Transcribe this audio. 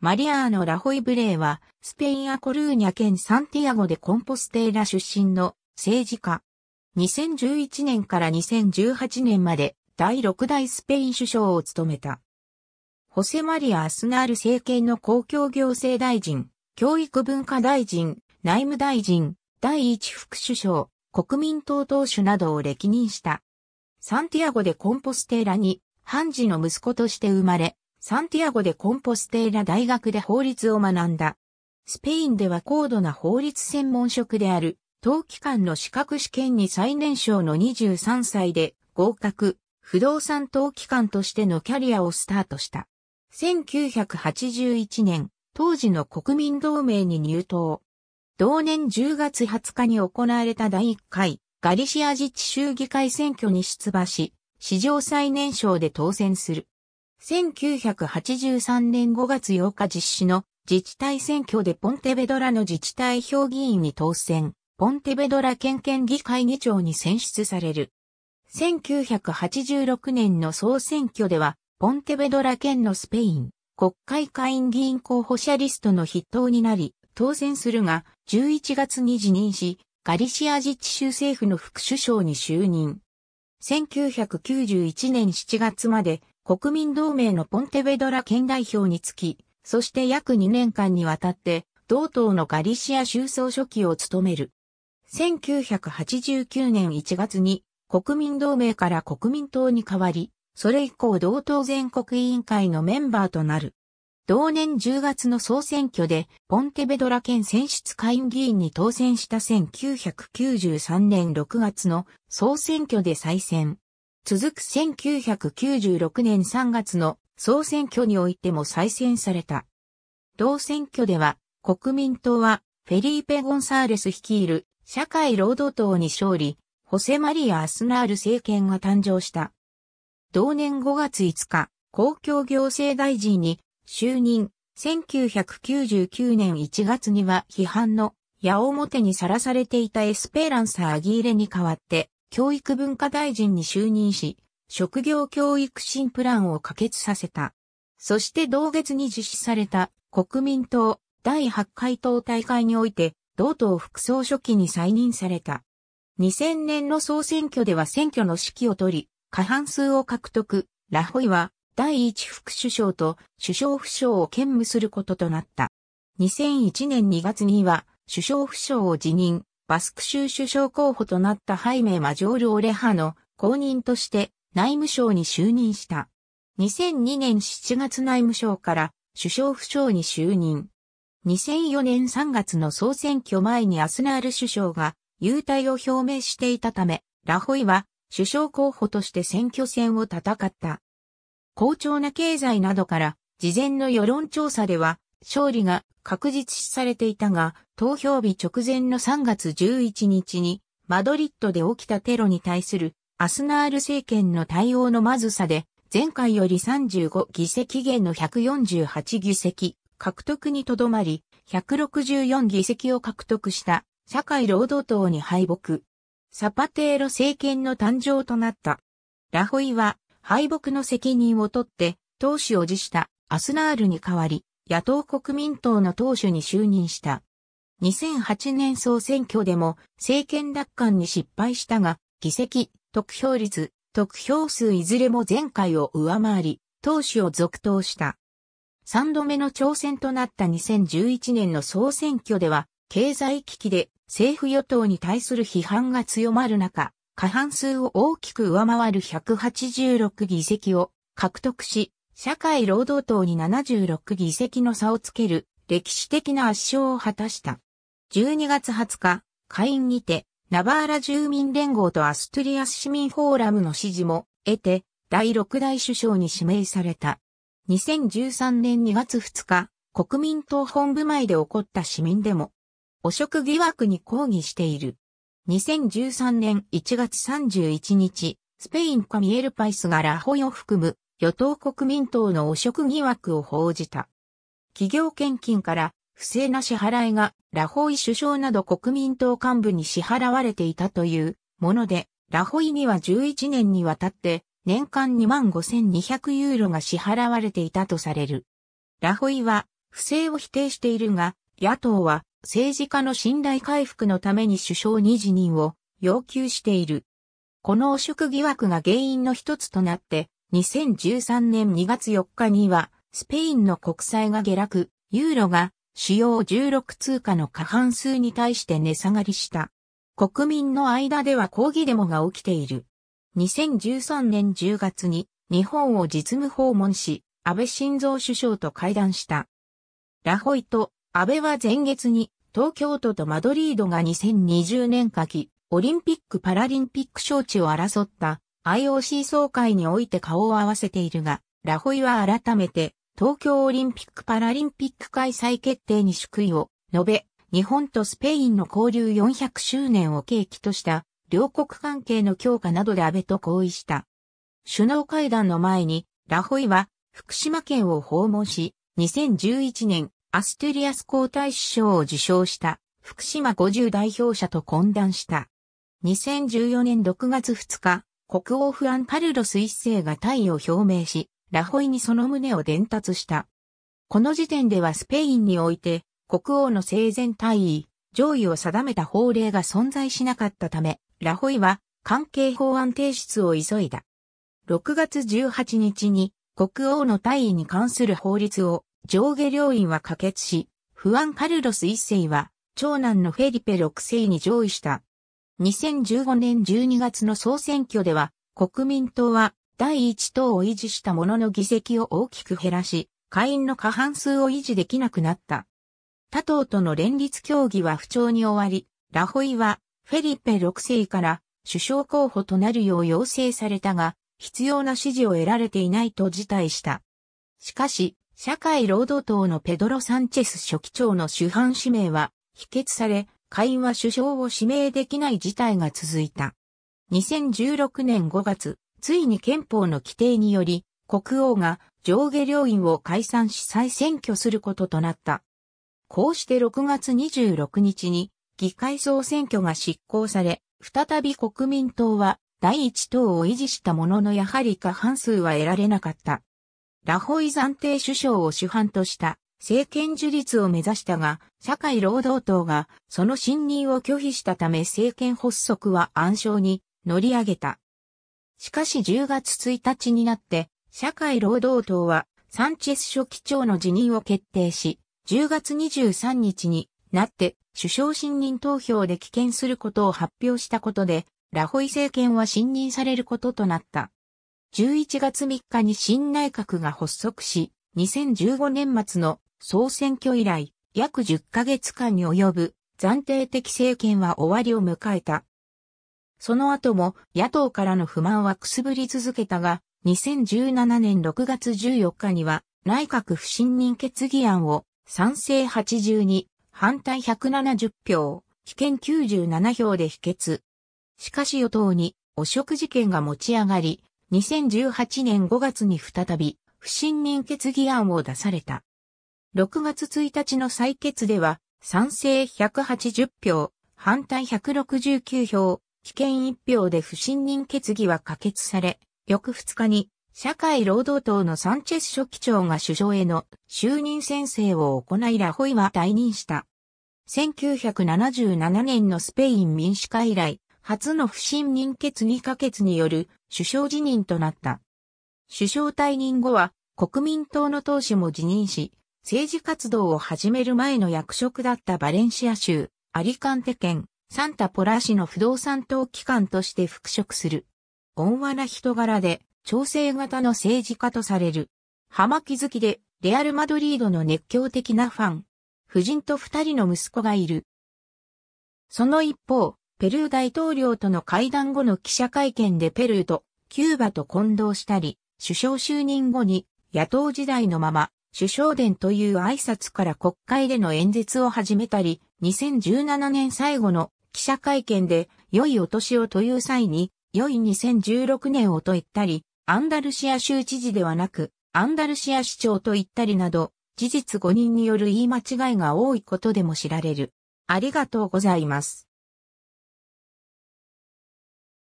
マリアーノ・ラホイ・ブレイは、スペイン・アコルーニャ県サンティアゴでコンポステーラ出身の政治家。2011年から2018年まで第6代スペイン首相を務めた。ホセマリア・アスナール政権の公共行政大臣、教育文化大臣、内務大臣、第一副首相、国民党党首などを歴任した。サンティアゴでコンポステーラに、判事の息子として生まれ、サンティアゴでコンポステーラ大学で法律を学んだ。スペインでは高度な法律専門職である、当期間の資格試験に最年少の23歳で合格、不動産当期間としてのキャリアをスタートした。1981年、当時の国民同盟に入党。同年10月20日に行われた第1回ガリシア自治州議会選挙に出馬し、史上最年少で当選する。1983年5月8日実施の自治体選挙でポンテベドラの自治体評議員に当選、ポンテベドラ県県議会議長に選出される。1986年の総選挙では、ポンテベドラ県のスペイン国会会員議員候補者リストの筆頭になり、当選するが、11月に辞任し、ガリシア自治州政府の副首相に就任。1991年7月まで国民同盟のポンテベドラ県代表につき、そして約2年間にわたって、同党のガリシア州総書記を務める。1989年1月に国民同盟から国民党に変わり、それ以降同党全国委員会のメンバーとなる。同年10月の総選挙でポンテベドラ県選出会議員に当選した1993年6月の総選挙で再選。続く1996年3月の総選挙においても再選された。同選挙では、国民党は、フェリーペ・ゴンサーレス率いる社会労働党に勝利、ホセ・マリア・アスナール政権が誕生した。同年5月5日、公共行政大臣に就任、1999年1月には批判の矢面にさらされていたエスペランサー・アギーレに代わって、教育文化大臣に就任し、職業教育新プランを可決させた。そして同月に実施された国民党第8回党大会において、同党副総書記に再任された。2000年の総選挙では選挙の指揮を取り、過半数を獲得、ラホイは第一副首相と首相府相を兼務することとなった。2001年2月には首相府相を辞任、バスク州首相候補となったハイメ・マジョール・オレハの公認として内務省に就任した。2002年7月内務省から首相府省に就任。2004年3月の総選挙前にアスナール首相が優待を表明していたため、ラホイは首相候補として選挙戦を戦った。好調な経済などから、事前の世論調査では勝利が確実視されていたが、投票日直前の3月11日に、マドリッドで起きたテロに対するアスナール政権の対応のまずさで、前回より35議席減の148議席獲得にとどまり、164議席を獲得した社会労働党に敗北。サパテーロ政権の誕生となった。ラホイは敗北の責任を取って党首を辞したアスナールに代わり、野党国民党の党首に就任した。2008年総選挙でも政権奪還に失敗したが、議席、得票率、得票数いずれも前回を上回り、党首を続投した。3度目の挑戦となった2011年の総選挙では、経済危機で政府与党に対する批判が強まる中、過半数を大きく上回る186議席を獲得し、社会労働党に76議席の差をつける歴史的な圧勝を果たした。12月20日、会員にて、ナバーラ住民連合とアストリアス市民フォーラムの支持も得て、第6代首相に指名された。2013年2月2日、国民党本部前で起こった市民デモ。汚職疑惑に抗議している。2013年1月31日、スペインカミエル・パイスがラホイを含む与党国民党の汚職疑惑を報じた。企業献金から不正な支払いがラホイ首相など国民党幹部に支払われていたというもので、ラホイには11年にわたって年間25,200ユーロが支払われていたとされる。ラホイは不正を否定しているが、野党は政治家の信頼回復のために首相に辞任を要求している。この汚職疑惑が原因の一つとなって、2013年2月4日には、スペインの国債が下落、ユーロが主要16通貨の過半数に対して値下がりした。国民の間では抗議デモが起きている。2013年10月に日本を実務訪問し、安倍晋三首相と会談した。ラホイと安倍は前月に東京都とマドリードが2020年夏季オリンピック・パラリンピック招致を争った IOC 総会において顔を合わせているが、ラホイは改めて東京オリンピック・パラリンピック開催決定に祝意を述べ、日本とスペインの交流400周年を契機とした両国関係の強化などで安倍と合意した。首脳会談の前に、ラホイは福島県を訪問し、2011年、アステリアス皇太子賞を受賞した福島50代表者と懇談した。2014年6月2日、国王フアン・カルロス一世が退位を表明し、ラホイにその旨を伝達した。この時点ではスペインにおいて、国王の生前退位、上位を定めた法令が存在しなかったため、ラホイは関係法案提出を急いだ。6月18日に国王の退位に関する法律を上下両院は可決し、フアン・カルロス一世は長男のフェリペ6世に上位した。2015年12月の総選挙では国民党は第一党を維持したものの議席を大きく減らし、会員の過半数を維持できなくなった。他党との連立協議は不調に終わり、ラホイはフェリペ6世から首相候補となるよう要請されたが、必要な支持を得られていないと辞退した。しかし、社会労働党のペドロ・サンチェス書記長の主犯指名は否決され、会員は首相を指名できない事態が続いた。2016年5月、ついに憲法の規定により、国王が上下両院を解散し再選挙することとなった。こうして6月26日に議会総選挙が執行され、再び国民党は第一党を維持したもののやはり過半数は得られなかった。ラホイ暫定首相を主犯とした政権樹立を目指したが、社会労働党がその信任を拒否したため政権発足は暗礁に乗り上げた。しかし10月1日になって、社会労働党はサンチェス書記長の辞任を決定し、10月23日になって首相信任投票で棄権することを発表したことで、ラホイ政権は信任されることとなった。11月3日に新内閣が発足し、2015年末の総選挙以来、約10ヶ月間に及ぶ暫定的政権は終わりを迎えた。その後も野党からの不満はくすぶり続けたが、2017年6月14日には内閣不信任決議案を賛成82、反対170票、危険97票で否決。しかし与党に汚職事件が持ち上がり、2018年5月に再び不信任決議案を出された。6月1日の採決では賛成180票、反対169票、棄権一票で不信任決議は可決され、翌2日に社会労働党のサンチェス書記長が首相への就任宣誓を行いラホイは退任した。1977年のスペイン民主化以来、初の不信任決議可決による首相辞任となった。首相退任後は国民党の党首も辞任し、政治活動を始める前の役職だったバレンシア州、アリカンテ県、サンタポラ市の不動産党機関として復職する。温和な人柄で、調整型の政治家とされる。浜木好きで、レアル・マドリードの熱狂的なファン。夫人と二人の息子がいる。その一方、ペルー大統領との会談後の記者会見でペルーとキューバと混同したり、首相就任後に野党時代のまま首相殿という挨拶から国会での演説を始めたり、2017年最後の記者会見で、良いお年をという際に、良い2016年をと言ったり、アンダルシア州知事ではなく、アンダルシア市長と言ったりなど、事実誤認による言い間違いが多いことでも知られる。ありがとうございます。